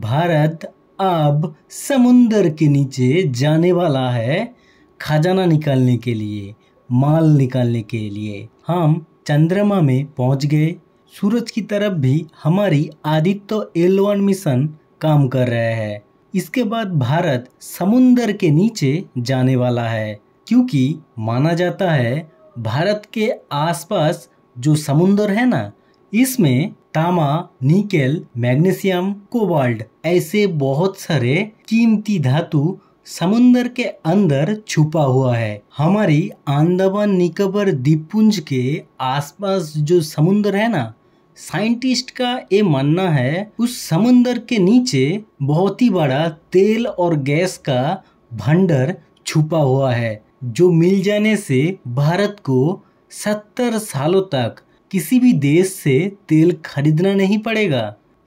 भारत अब समुंदर के नीचे जाने वाला है खजाना निकालने के लिए माल निकालने के लिए हम चंद्रमा में पहुंच गए सूरज की तरफ भी हमारी आदित्य एल वन मिशन काम कर रहा है इसके बाद भारत समुंदर के नीचे जाने वाला है क्योंकि माना जाता है भारत के आसपास जो समुंदर है ना इसमें तामा निकेल मैग्नीशियम कोबाल्ट ऐसे बहुत सारे कीमती धातु समुन्दर के अंदर छुपा हुआ है हमारी आंदामान निकोबार द्वीपपुंज के आसपास जो समुन्दर है ना साइंटिस्ट का ये मानना है उस समुन्दर के नीचे बहुत ही बड़ा तेल और गैस का भंडार छुपा हुआ है जो मिल जाने से भारत को सत्तर सालों तक किसी भी देश से तेल खरीदना नहीं पड़ेगा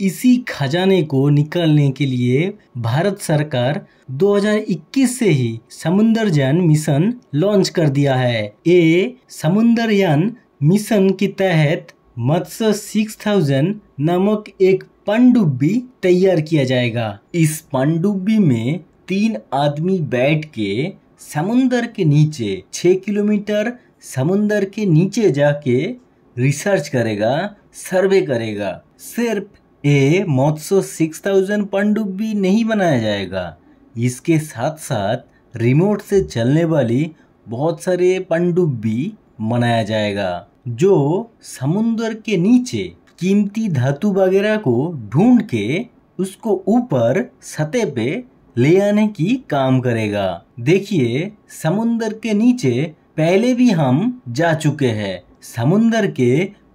इसी खजाने को निकालने के लिए भारत सरकार 2021 से ही समुंदरयान मिशन लॉन्च कर दिया है ये समुंदरयान मिशन के तहत मत्स्य 6000 नामक एक पनडुब्बी तैयार किया जाएगा इस पनडुब्बी में तीन आदमी बैठ के समुन्दर के नीचे 6 किलोमीटर समुन्दर के नीचे जाके रिसर्च करेगा सर्वे करेगा सिर्फ ए मोत्सो सिक्स थाउजेंड पनडुब्बी नहीं बनाया जाएगा इसके साथ साथ रिमोट से चलने वाली बहुत सारे पनडुब्बी बनाया जाएगा जो समुद्र के नीचे कीमती धातु वगैरह को ढूंढ के उसको ऊपर सतह पे ले आने की काम करेगा देखिए समुद्र के नीचे पहले भी हम जा चुके हैं समुन्दर के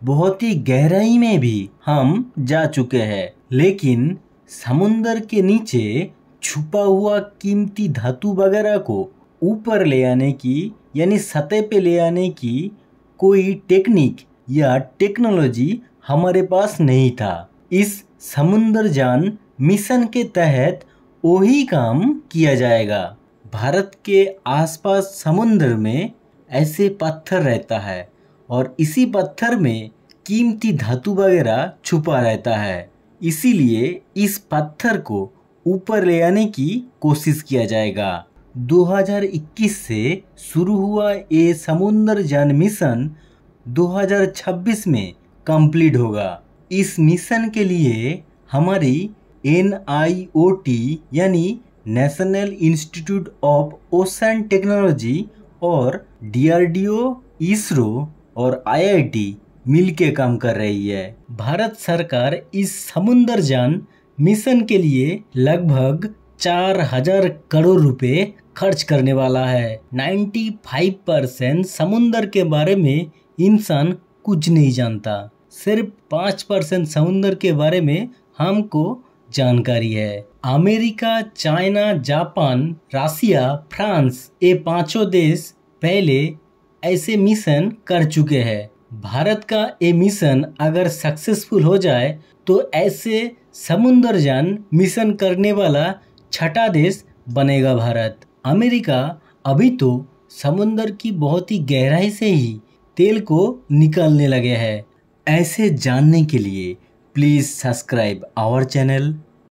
बहुत ही गहराई में भी हम जा चुके हैं लेकिन समुंदर के नीचे छुपा हुआ कीमती धातु वगैरह को ऊपर ले आने की यानी सतह पे ले आने की कोई टेक्निक या टेक्नोलॉजी हमारे पास नहीं था इस समुंदर जान मिशन के तहत वही काम किया जाएगा भारत के आसपास समुन्द्र में ऐसे पत्थर रहता है और इसी पत्थर में कीमती धातु वगैरह छुपा रहता है इसीलिए इस पत्थर को ऊपर ले आने की कोशिश किया जाएगा 2021 से शुरू हुआ ये समुन्द्र जान मिशन 2026 में कंप्लीट होगा इस मिशन के लिए हमारी एन यानी national institute of ocean technology और डी इसरो और आईआईटी मिलके काम कर रही है भारत सरकार इस समुन्दर जान मिशन के लिए लगभग चार हजार करोड़ रुपए खर्च करने वाला है 95 परसेंट समुंदर के बारे में इंसान कुछ नहीं जानता सिर्फ पाँच परसेंट समुंदर के बारे में हमको जानकारी है America China Japan Russia France ये पांचों देश पहले ऐसे मिशन कर चुके हैं भारत का ये मिशन अगर सक्सेसफुल हो जाए तो ऐसे जान मिशन करने वाला छठा देश बनेगा भारत अमेरिका अभी तो समुन्द्र की बहुत ही गहराई से ही तेल को निकालने लगे हैं ऐसे जानने के लिए प्लीज़ सब्सक्राइब आवर चैनल